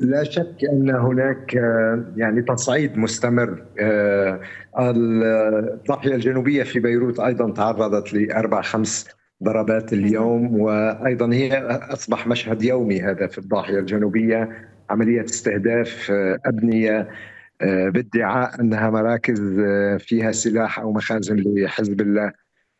لا شك ان هناك آه، يعني تصعيد مستمر آه، الضاحيه الجنوبيه في بيروت ايضا تعرضت لاربع خمس ضربات اليوم وايضا هي اصبح مشهد يومي هذا في الضاحيه الجنوبيه عمليه استهداف آه، ابنيه بادعاء انها مراكز فيها سلاح او مخازن لحزب الله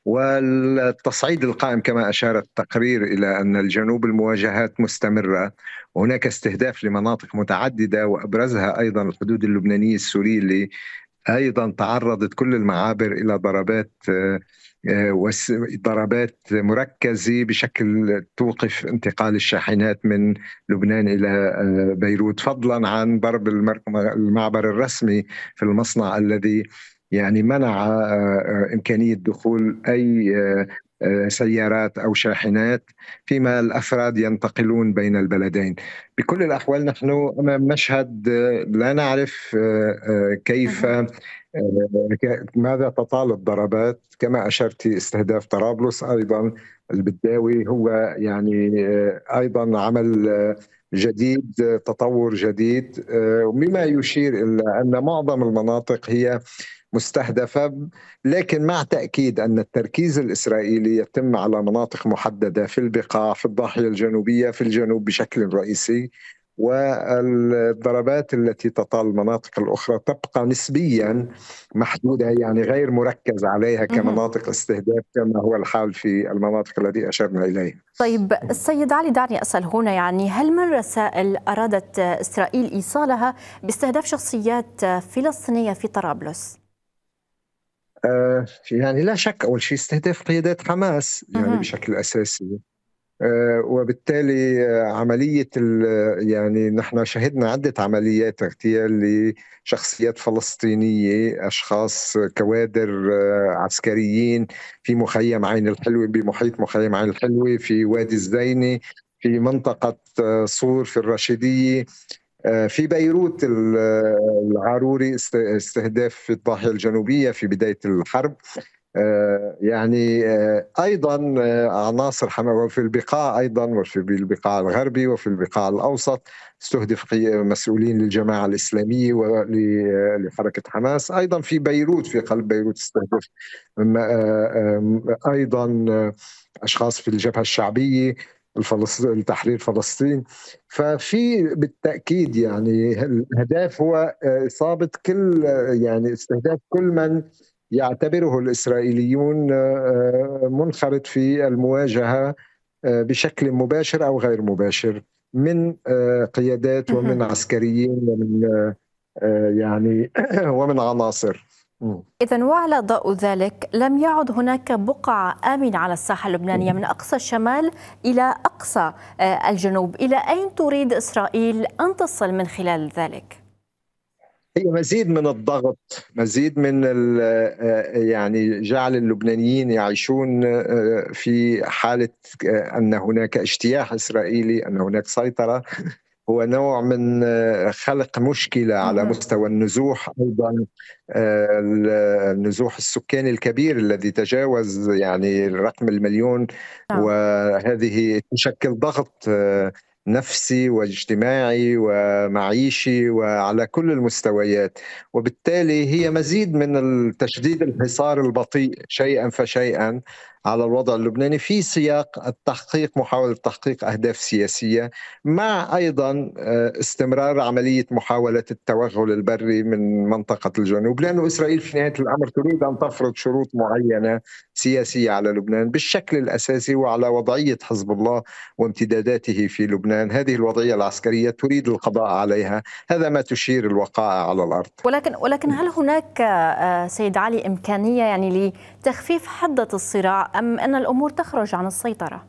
والتصعيد القائم كما اشار التقرير الى ان الجنوب المواجهات مستمره وهناك استهداف لمناطق متعدده وابرزها ايضا الحدود اللبنانيه السوريه اللي ايضا تعرضت كل المعابر الى ضربات آه، ضربات مركزه بشكل توقف انتقال الشاحنات من لبنان الى آه، بيروت فضلا عن ضرب المعبر الرسمي في المصنع الذي يعني منع آه، آه، امكانيه دخول اي آه، سيارات او شاحنات فيما الافراد ينتقلون بين البلدين بكل الاحوال نحن امام مشهد لا نعرف كيف ماذا تطال الضربات كما اشرت استهداف طرابلس ايضا البداوي هو يعني ايضا عمل جديد تطور جديد آه، مما يشير إلى أن معظم المناطق هي مستهدفة لكن مع تأكيد أن التركيز الإسرائيلي يتم على مناطق محددة في البقاع في الضاحية الجنوبية في الجنوب بشكل رئيسي والضربات التي تطال المناطق الأخرى تبقى نسبيا محدودة يعني غير مركز عليها كمناطق استهداف كما هو الحال في المناطق التي أشرنا إليها طيب السيد علي دعني أسأل هنا يعني هل من رسائل أرادت إسرائيل إيصالها باستهداف شخصيات فلسطينية في طرابلس؟ آه، يعني لا شك أول شيء استهداف قيادات حماس يعني بشكل أساسي آه، وبالتالي آه، عملية يعني نحن شهدنا عدة عمليات اغتيال لشخصيات فلسطينية أشخاص كوادر آه، عسكريين في مخيم عين الحلوة بمحيط مخيم عين الحلوة في وادي الزينة في منطقة صور في الرشيدية في بيروت العاروري استهداف الضاحية الجنوبية في بداية الحرب آه، يعني آه، ايضا آه، عناصر حماس وفي البقاع ايضا وفي البقاع الغربي وفي البقاع الاوسط استهدف مسؤولين للجماعه الاسلاميه ولحركه حماس ايضا في بيروت في قلب بيروت استهدف ايضا اشخاص في الجبهه الشعبيه الفلسطين تحرير فلسطين ففي بالتاكيد يعني الهدف هو اصابه كل يعني استهداف كل من يعتبره الاسرائيليون آه، آه، منخرط في المواجهه آه، بشكل مباشر او غير مباشر من قيادات ومن عسكريين ومن يعني ومن عناصر إذا وعلى ضوء ذلك لم يعد هناك بقعة آمنة على الساحة اللبنانية من أقصى الشمال إلى أقصى الجنوب إلى أين تريد إسرائيل أن تصل من خلال ذلك؟ هي أيوة، مزيد من الضغط مزيد من آه، آه، يعني جعل اللبنانيين يعيشون آه، في حالة أن هناك اجتياح إسرائيلي أن هناك سيطرة هو نوع من خلق مشكلة على مستوى النزوح أيضا النزوح السكاني الكبير الذي تجاوز يعني رقم المليون نعم. وهذه تشكل ضغط نفسي واجتماعي ومعيشي وعلى كل المستويات وبالتالي هي مزيد من تشديد الحصار البطيء شيئا فشيئا على الوضع اللبناني في سياق التحقيق محاولة تحقيق أهداف سياسية مع أيضا آه، استمرار عملية محاولة التوغل البري من منطقة الجنوب لأن إسرائيل في نهاية الأمر تريد أن تفرض شروط معينة سياسية على لبنان بالشكل الأساسي وعلى وضعية حزب الله وامتداداته في لبنان هذه الوضعية العسكرية تريد القضاء عليها هذا ما تشير الوقائع على الأرض ولكن, ولكن هل هناك آه، سيد علي إمكانية يعني لتخفيف حدة الصراع أم أن الأمور تخرج عن السيطرة؟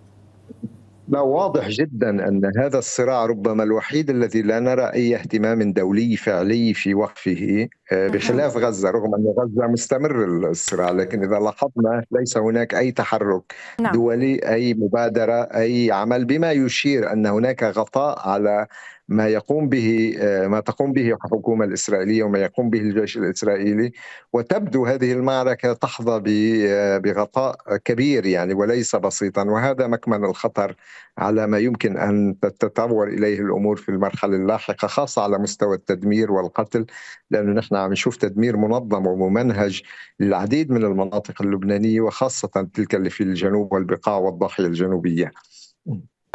لا واضح جدا ان هذا الصراع ربما الوحيد الذي لا نرى اي اهتمام دولي فعلي في وقفه آه، بخلاف غزه رغم ان غزه مستمر الصراع لكن اذا لاحظنا ليس هناك اي تحرك نعم. دولي اي مبادره اي عمل بما يشير ان هناك غطاء على ما يقوم به آه، ما تقوم به الحكومه الاسرائيليه وما يقوم به الجيش الاسرائيلي وتبدو هذه المعركه تحظى آه، بغطاء كبير يعني وليس بسيطا وهذا مكمن الخطر على ما يمكن ان تتطور اليه الامور في المرحله اللاحقه خاصه على مستوى التدمير والقتل لانه نحن عم نشوف تدمير منظم وممنهج للعديد من المناطق اللبنانيه وخاصه تلك اللي في الجنوب والبقاع والضاحيه الجنوبيه.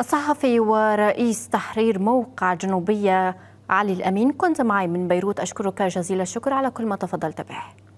الصحفي ورئيس تحرير موقع جنوبية علي الأمين كنت معي من بيروت أشكرك جزيل الشكر على كل ما تفضلت به